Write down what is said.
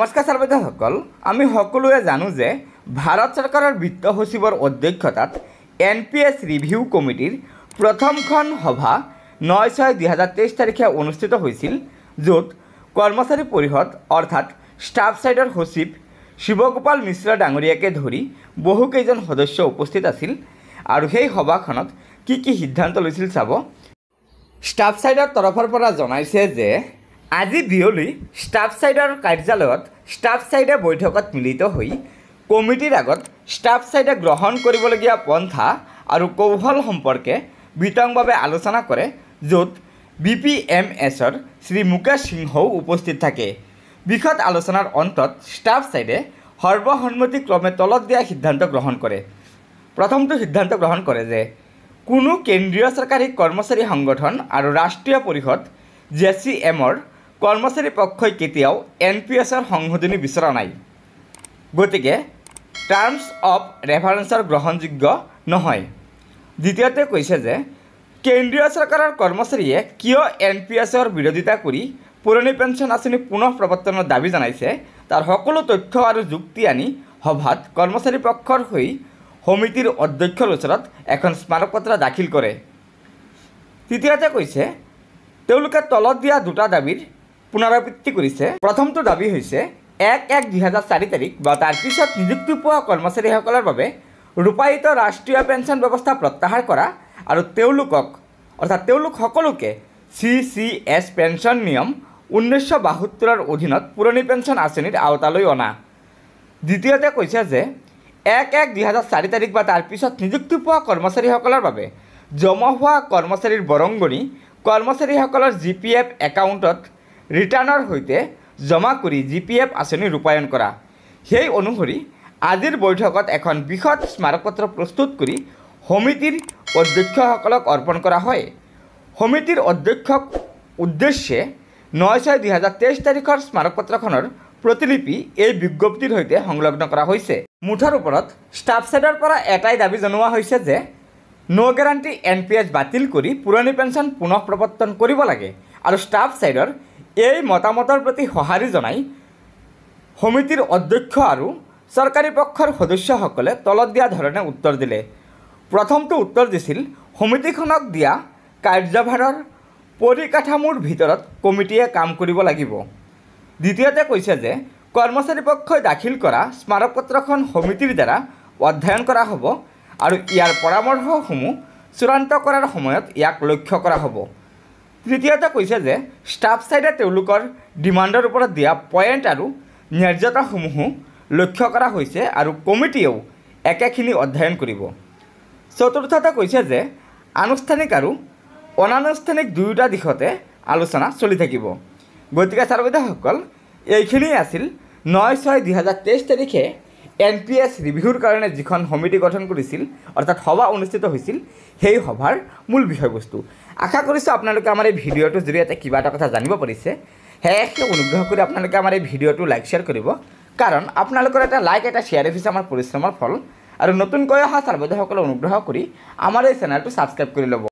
নমস্কাৰ চাৰ্বাইদেউসকল আমি সকলোৱে জানো যে ভাৰত চৰকাৰৰ বিত্ত সচিবৰ অধ্যক্ষতাত এন পি এছ ৰিভিউ কমিটিৰ প্ৰথমখন সভা ন ছয় দুহেজাৰ তেইছ তাৰিখে অনুষ্ঠিত হৈছিল য'ত কৰ্মচাৰী পৰিষদ অৰ্থাৎ ষ্টাফ ছাইডৰ সচিব শিৱগোপাল মিশ্ৰ ডাঙৰীয়াকে ধৰি বহুকেইজন সদস্য উপস্থিত আছিল আৰু সেই সভাখনত কি কি সিদ্ধান্ত লৈছিল চাব ষ্টাফ ছাইডৰ তৰফৰ পৰা জনাইছে যে আজি বিয়লি ষ্টাফ ছাইডৰ কাৰ্যালয়ত ষ্টাফ ছাইডে বৈঠকত মিলিত হৈ কমিটিৰ আগত ষ্টাফ ছাইডে গ্ৰহণ কৰিবলগীয়া পন্থা আৰু কৌশল সম্পৰ্কে বিতংভাৱে আলোচনা কৰে য'ত বি পি এম এছৰ শ্ৰী মুকেশ সিংহও উপস্থিত থাকে বিষদ আলোচনাৰ অন্তত ষ্টাফ ছাইডে সৰ্বসন্মতিক্ৰমে তলত দিয়া সিদ্ধান্ত গ্ৰহণ কৰে প্ৰথমটো সিদ্ধান্ত গ্ৰহণ কৰে যে কোনো কেন্দ্ৰীয় চৰকাৰী কৰ্মচাৰী সংগঠন আৰু ৰাষ্ট্ৰীয় পৰিষদ জে চি এমৰ কৰ্মচাৰী পক্ষই কেতিয়াও এন পি এছৰ সংশোধনী বিচৰা নাই গতিকে টাৰ্মছ অৱ ৰেফাৰেঞ্চৰ গ্ৰহণযোগ্য নহয় দ্বিতীয়তে কৈছে যে কেন্দ্ৰীয় চৰকাৰৰ কৰ্মচাৰীয়ে কিয় এন পি এছৰ বিৰোধিতা কৰি পুৰণি পেঞ্চন আঁচনি পুনৰ প্ৰৱৰ্তনৰ দাবী জনাইছে তাৰ সকলো তথ্য আৰু যুক্তি আনি সভাত কৰ্মচাৰী পক্ষৰ হৈ সমিতিৰ অধ্যক্ষৰ ওচৰত এখন স্মাৰক পত্ৰ দাখিল কৰে তৃতীয়তে কৈছে তেওঁলোকে তলত দিয়া দুটা দাবীৰ পুনৰাবৃত্তি কৰিছে প্ৰথমটো দাবী হৈছে এক এক দুহেজাৰ চাৰি তাৰিখ বা তাৰ পিছত নিযুক্তি পোৱা কৰ্মচাৰীসকলৰ বাবে ৰূপায়িত ৰাষ্ট্ৰীয় পেঞ্চন ব্যৱস্থা প্ৰত্যাহাৰ কৰা আৰু তেওঁলোকক অৰ্থাৎ তেওঁলোক সকলোকে চি চি এছ পেঞ্চন নিয়ম ঊনৈছশ বাসত্তৰৰ অধীনত পুৰণি পেঞ্চন আঁচনিৰ আওতালৈ অনা দ্বিতীয়তে কৈছে যে এক এক দুহেজাৰ চাৰি তাৰিখ বা তাৰ পিছত নিযুক্তি পোৱা কৰ্মচাৰীসকলৰ বাবে জমা হোৱা কৰ্মচাৰীৰ বৰংগনি কৰ্মচাৰীসকলৰ জি পি এফ একাউণ্টত ৰিটাৰ্ণৰ সৈতে জমা কৰি জি পি এফ আঁচনি ৰূপায়ণ কৰা সেই অনুসৰি আজিৰ বৈঠকত এখন বৃহৎ স্মাৰকপত্ৰ প্ৰস্তুত কৰি সমিতিৰ অধ্যক্ষসকলক অৰ্পণ কৰা হয় সমিতিৰ অধ্যক্ষক উদ্দেশ্যে নয় ছয় দুই দুহেজাৰ তেইছ তাৰিখৰ স্মাৰকপত্ৰখনৰ প্ৰতিলিপি এই বিজ্ঞপ্তিৰ সৈতে সংলগ্ন কৰা হৈছে মুঠৰ ওপৰত ষ্টাফ ছাইডৰ পৰা এটাই দাবী জনোৱা হৈছে যে no' guarantee N P S বাতিল কৰি পুৰণি পেঞ্চন পুনঃ প্ৰৱৰ্তন কৰিব লাগে আৰু ষ্টাফ ছাইডৰ এই মতামতৰ প্ৰতি সঁহাৰি জনাই সমিতিৰ অধ্যক্ষ আৰু চৰকাৰী পক্ষৰ সদস্যসকলে তলত দিয়া ধৰণে উত্তৰ দিলে প্ৰথমটো উত্তৰ দিছিল সমিতিখনক দিয়া কাৰ্যভাৰৰ পৰিকাঠামোৰ ভিতৰত কমিটিয়ে কাম কৰিব লাগিব দ্বিতীয়তে কৈছে যে কৰ্মচাৰী পক্ষই দাখিল কৰা স্মাৰক পত্ৰখন সমিতিৰ দ্বাৰা অধ্যয়ন কৰা হ'ব আৰু ইয়াৰ পৰামৰ্শসমূহ চূড়ান্ত কৰাৰ সময়ত ইয়াক লক্ষ্য কৰা হ'ব তৃতীয়তে কৈছে যে ষ্টাফ চাইডে তেওঁলোকৰ ডিমাণ্ডৰ ওপৰত দিয়া পইণ্ট আৰু ন্যায্যতাসমূহো লক্ষ্য কৰা হৈছে আৰু কমিটিয়েও একেখিনি অধ্যয়ন কৰিব চতুৰ্থতে কৈছে যে আনুষ্ঠানিক আৰু অনানুষ্ঠানিক দুয়োটা দিশতে আলোচনা চলি থাকিব গতিকে চাৰ বাইদেউসকল এইখিনি আছিল ন ছয় দুহেজাৰ তেইছ তাৰিখে এন পি এছ ৰিভিউৰ কাৰণে যিখন সমিতি গঠন কৰিছিল অৰ্থাৎ সভা অনুষ্ঠিত হৈছিল সেই সভাৰ মূল বিষয়বস্তু আশা কৰিছোঁ আপোনালোকে আমাৰ এই ভিডিঅ'টোৰ জৰিয়তে কিবা এটা কথা জানিব পাৰিছে সেয়েহে অনুগ্ৰহ কৰি আপোনালোকে আমাৰ এই ভিডিঅ'টো লাইক শ্বেয়াৰ কৰিব কাৰণ আপোনালোকৰ এটা লাইক এটা শ্বেয়াৰ হৈছে আমাৰ পৰিশ্ৰমৰ ফল আৰু নতুনকৈ অহা চাৰ্বদ্যসকলে অনুগ্ৰহ কৰি আমাৰ এই চেনেলটো ছাবস্ক্ৰাইব কৰি ল'ব